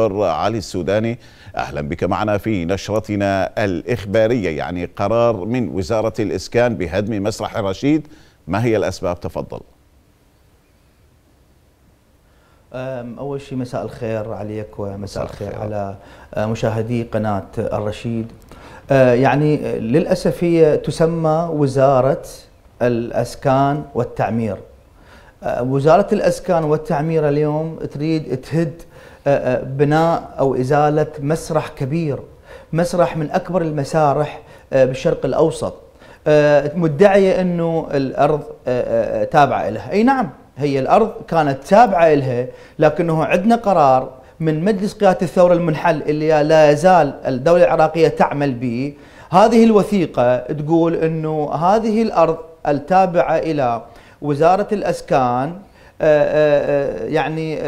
علي السوداني أهلا بك معنا في نشرتنا الإخبارية يعني قرار من وزارة الإسكان بهدم مسرح الرشيد ما هي الأسباب تفضل أول شيء مساء الخير عليك ومساء الخير على مشاهدي قناة الرشيد أه، يعني للأسف هي تسمى وزارة الأسكان والتعمير أه، وزارة الأسكان والتعمير اليوم تريد تهد أه، أه، بناء او ازاله مسرح كبير مسرح من اكبر المسارح أه، بالشرق الاوسط مدعيه انه الارض تابعه لها اي نعم هي الارض كانت تابعه لها لكنه عندنا قرار من مجلس قياده الثوره المنحل اللي لا يزال الدوله العراقيه تعمل به هذه الوثيقه تقول انه هذه الارض التابعه الى وزاره الاسكان يعني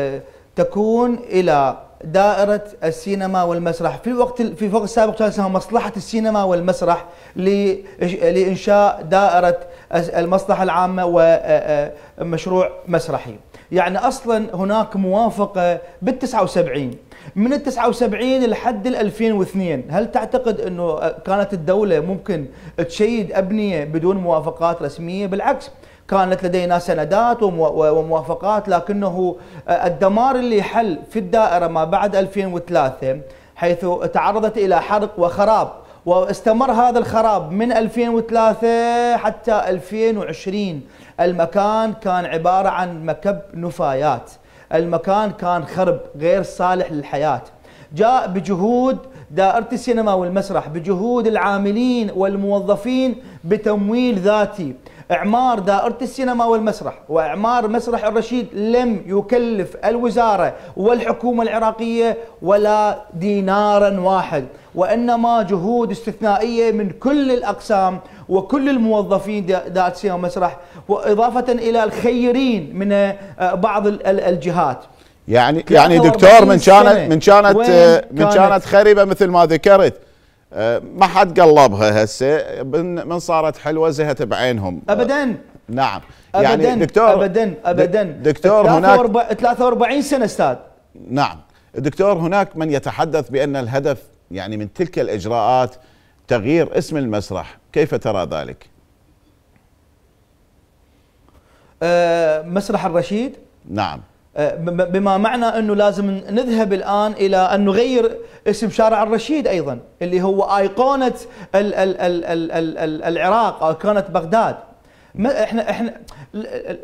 تكون الى دائرة السينما والمسرح في الوقت في الوقت السابق كان اسمها مصلحة السينما والمسرح لإنشاء دائرة المصلحة العامة ومشروع مسرحي يعني أصلا هناك موافقة بال79 من ال 79 لحد ال 2002 هل تعتقد انه كانت الدوله ممكن تشيد ابنيه بدون موافقات رسميه بالعكس كانت لدينا سندات وموافقات لكنه آه، الدمار اللي حل في الدائرة ما بعد 2003 حيث تعرضت إلى حرق وخراب واستمر هذا الخراب من 2003 حتى 2020 المكان كان عبارة عن مكب نفايات المكان كان خرب غير صالح للحياة جاء بجهود دائرة السينما والمسرح بجهود العاملين والموظفين بتمويل ذاتي إعمار دائرة السينما والمسرح وإعمار مسرح الرشيد لم يكلف الوزارة والحكومة العراقية ولا دينارا واحد وإنما جهود استثنائية من كل الأقسام وكل الموظفين دائرة السينما والمسرح وإضافة إلى الخيرين من آه، بعض الجهات يعني يعني دكتور من كانت من كانت من كانت خريبه مثل ما ذكرت آه، ما حد قلبها هسه من صارت حلوه زهت بعينهم ابدا نعم يعني أبداً دكتور ابدا ابدا دكتور هناك 43 سنه استاذ نعم دكتور هناك من يتحدث بان الهدف يعني من تلك الاجراءات تغيير اسم المسرح كيف ترى ذلك أه مسرح الرشيد نعم آه، بما معنى انه لازم نذهب الان الى ان نغير اسم شارع الرشيد ايضا اللي هو ايقونه الـ الـ الـ الـ الـ الـ العراق ايقونه بغداد ما احنا احنا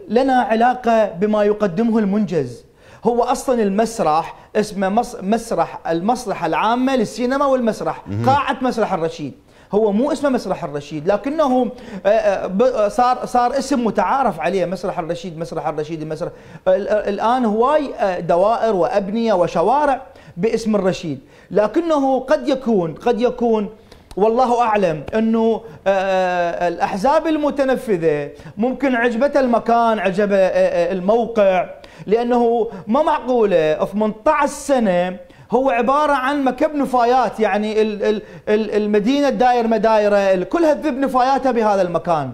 لنا علاقه بما يقدمه المنجز هو اصلا المسرح اسمه مسرح المصلحه العامه للسينما والمسرح قاعه مسرح الرشيد هو مو اسمه مسرح الرشيد لكنه آه، آه، آه، صار صار اسم متعارف عليه مسرح الرشيد مسرح الرشيد مسرح الان هواي دوائر وابنيه وشوارع باسم الرشيد لكنه قد يكون قد يكون والله اعلم انه الاحزاب المتنفذه ممكن عجبته المكان عجب الموقع لانه ما معقوله 18 سنه هو عباره عن مكب نفايات يعني المدينه داير مدايره كلها تذب نفاياتها بهذا المكان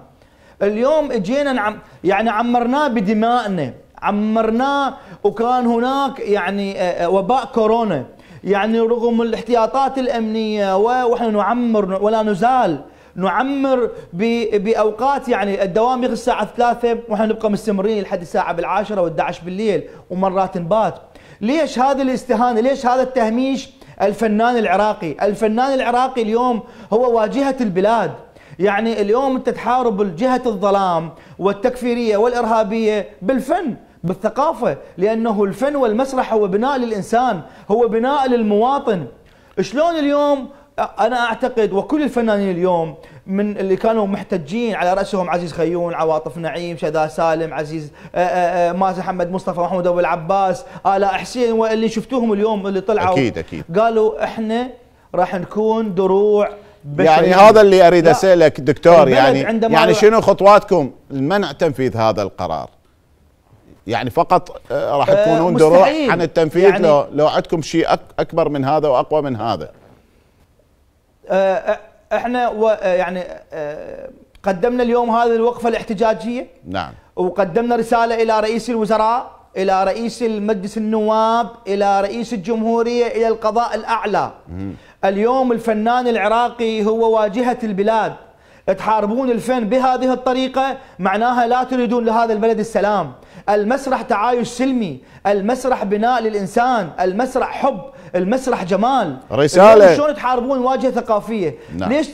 اليوم اجينا نعم، يعني عمرناه بدمائنا عمرناه وكان هناك يعني آه، آه، وباء كورونا يعني رغم الاحتياطات الامنيه واحنا نعمر ولا نزال نعمر باوقات يعني الدوام يغسل الساعه 3 واحنا نبقى مستمرين لحد الساعه بالعاشره وال11 بالليل ومرات نبات ليش هذا الاستهانه ليش هذا التهميش الفنان العراقي الفنان العراقي اليوم هو واجهه البلاد يعني اليوم انت تحارب جهه الظلام والتكفيريه والارهابيه بالفن بالثقافه لانه الفن والمسرح هو بناء للانسان هو بناء للمواطن شلون اليوم انا اعتقد وكل الفنانين اليوم من اللي كانوا محتجين على راسهم عزيز خيون، عواطف نعيم، شذا سالم، عزيز آه، آه، آه، مازن محمد مصطفى، محمود ابو العباس، الاء حسين واللي شفتوهم اليوم اللي طلعوا اكيد اكيد قالوا احنا راح نكون دروع بشرية. يعني هذا اللي اريد اسالك دكتور يعني يعني شنو خطواتكم لمنع تنفيذ هذا القرار؟ يعني فقط راح تكونون دروع عن التنفيذ يعني لو لو عندكم شيء اكبر من هذا واقوى من هذا آه، آه، احنا آه، يعني قدمنا اليوم هذه الوقفه الاحتجاجيه نعم وقدمنا رساله الى رئيس الوزراء الى رئيس المجلس النواب الى رئيس الجمهوريه الى القضاء الاعلى مم. اليوم الفنان العراقي هو واجهه البلاد تحاربون الفن بهذه الطريقة معناها لا تريدون لهذا البلد السلام المسرح تعايش سلمي المسرح بناء للإنسان المسرح حب المسرح جمال رسالة شلون تحاربون واجهة ثقافية نعم. ليش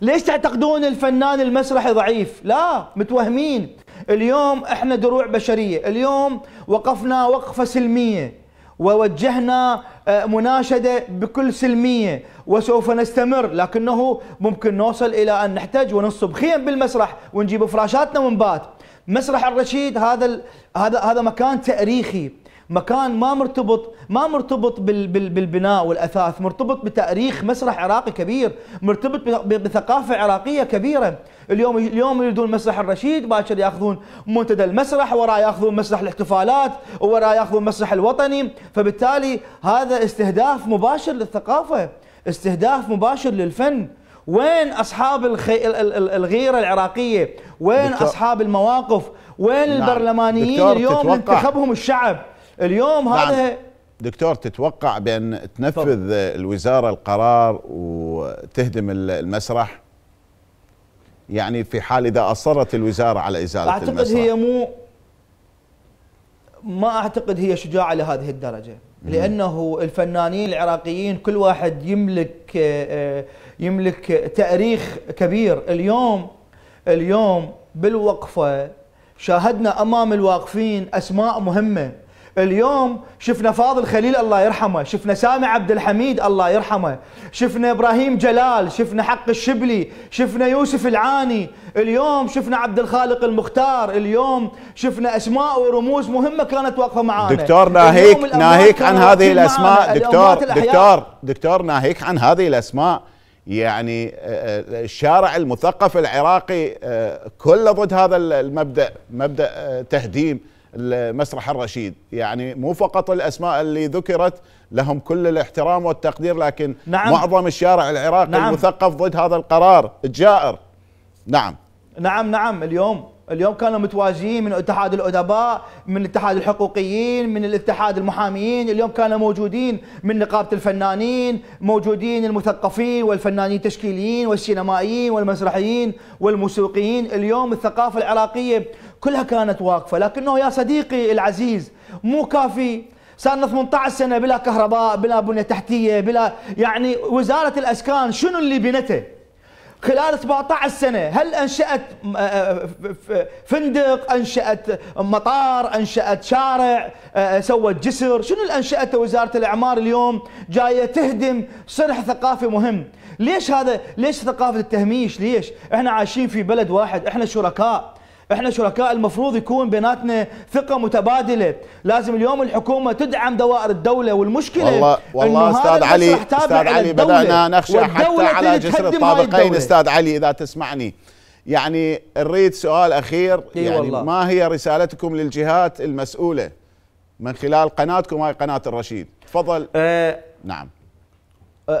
ليش تعتقدون الفنان المسرحي ضعيف لا متوهمين اليوم احنا دروع بشرية اليوم وقفنا وقفة سلمية ووجهنا آه، مناشدة بكل سلمية وسوف نستمر لكنه ممكن نوصل إلى أن نحتاج ونصب خيم بالمسرح ونجيب فراشاتنا ونبات مسرح الرشيد هذا هذا هذا مكان تاريخي مكان ما مرتبط ما مرتبط بالبناء والاثاث مرتبط بتاريخ مسرح عراقي كبير مرتبط بثقافه عراقيه كبيره اليوم اليوم يريدون مسرح الرشيد باكر ياخذون منتدى المسرح وراه ياخذون مسرح الاحتفالات وراه ياخذون مسرح الوطني فبالتالي هذا استهداف مباشر للثقافه استهداف مباشر للفن وين اصحاب الخي... الغيره العراقيه وين دكتور... اصحاب المواقف وين نعم. البرلمانيين اليوم تتوقع... انتخبهم الشعب اليوم هذا دكتور تتوقع بأن تنفذ طب. الوزارة القرار وتهدم المسرح يعني في حال إذا أصرت الوزارة على إزالة أعتقد المسرح أعتقد هي مو ما أعتقد هي شجاعة لهذه الدرجة لأنه الفنانين العراقيين كل واحد يملك آه، آه، يملك تاريخ كبير اليوم اليوم بالوقفة شاهدنا أمام الواقفين أسماء مهمة اليوم شفنا فاضل خليل الله يرحمه شفنا سامي عبد الحميد الله يرحمه شفنا إبراهيم جلال شفنا حق الشبلي شفنا يوسف العاني اليوم شفنا عبد الخالق المختار اليوم شفنا أسماء ورموز مهمة كانت واقفة معانا دكتور ناهيك ناهيك عن هذه الأسماء دكتور دكتور دكتور ناهيك عن هذه الأسماء يعني آه، آه، الشارع المثقف العراقي آه، كله ضد هذا المبدأ مبدأ تهديم مسرح الرشيد يعني مو فقط الأسماء اللي ذكرت لهم كل الاحترام والتقدير لكن نعم معظم الشارع العراقي نعم المثقف ضد هذا القرار الجائر نعم نعم نعم اليوم اليوم كانوا متواجدين من اتحاد الادباء من اتحاد الحقوقيين من الاتحاد المحاميين اليوم كانوا موجودين من نقابه الفنانين موجودين المثقفين والفنانين التشكيليين والسينمائيين والمسرحيين والموسيقيين اليوم الثقافه العراقيه كلها كانت واقفة لكنه يا صديقي العزيز مو كافي صار 18 سنة بلا كهرباء بلا بنية تحتية بلا يعني وزارة الأسكان شنو اللي بنته خلال 17 سنة هل أنشأت آه، آه، فندق أنشأت مطار أنشأت شارع آه، سوت جسر شنو اللي انشات وزارة الإعمار اليوم جاية تهدم صرح ثقافي مهم ليش هذا ليش ثقافة التهميش ليش احنا عايشين في بلد واحد احنا شركاء احنا شركاء المفروض يكون بيناتنا ثقه متبادله لازم اليوم الحكومه تدعم دوائر الدوله والمشكله والله والله استاذ علي استاذ علي بدانا نخشى حتى على جسر الطابقين استاذ علي اذا تسمعني يعني نريد سؤال اخير يعني والله. ما هي رسالتكم للجهات المسؤوله من خلال قناتكم هاي قناه الرشيد تفضل أه نعم أه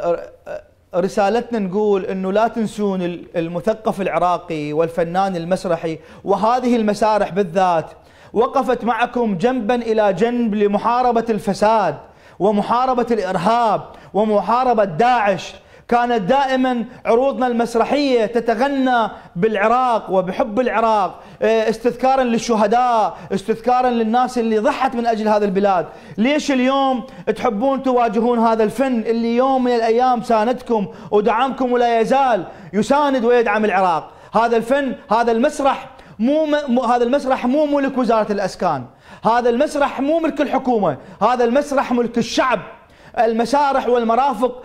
أه رسالتنا نقول انه لا تنسون المثقف العراقي والفنان المسرحي وهذه المسارح بالذات وقفت معكم جنبا الى جنب لمحاربه الفساد ومحاربه الارهاب ومحاربه داعش كانت دائما عروضنا المسرحية تتغنى بالعراق وبحب العراق آه، استذكارا للشهداء استذكارا للناس اللي ضحت من أجل هذا البلاد ليش اليوم تحبون تواجهون هذا الفن اللي يوم من الأيام ساندكم ودعمكم ولا يزال يساند ويدعم العراق هذا الفن هذا المسرح مو م... هذا المسرح مو ملك وزارة الأسكان هذا المسرح مو ملك الحكومة هذا المسرح ملك الشعب المسارح والمرافق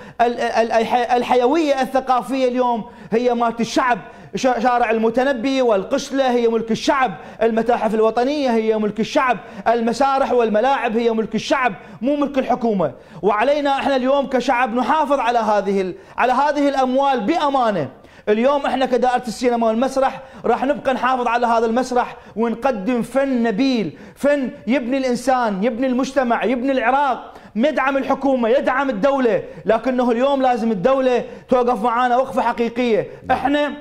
الحيوية الثقافية اليوم هي مات الشعب شارع المتنبي والقشلة هي ملك الشعب المتاحف الوطنية هي ملك الشعب المسارح والملاعب هي ملك الشعب مو ملك الحكومة وعلينا احنا اليوم كشعب نحافظ على هذه على هذه الأموال بأمانة اليوم احنا كدائرة السينما والمسرح راح نبقى نحافظ على هذا المسرح ونقدم فن نبيل فن يبني الإنسان يبني المجتمع يبني العراق مدعم الحكومة يدعم الدولة لكنه اليوم لازم الدولة توقف معانا وقفة حقيقية احنا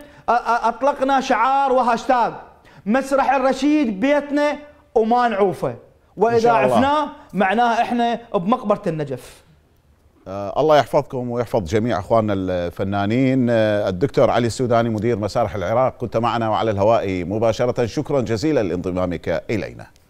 اطلقنا شعار وهاشتاج مسرح الرشيد بيتنا وما نعوفه واذا عفناه معناه احنا بمقبره النجف آه، الله يحفظكم ويحفظ جميع اخواننا الفنانين آه، الدكتور علي السوداني مدير مسارح العراق كنت معنا وعلى الهواء مباشره شكرا جزيلا لانضمامك الينا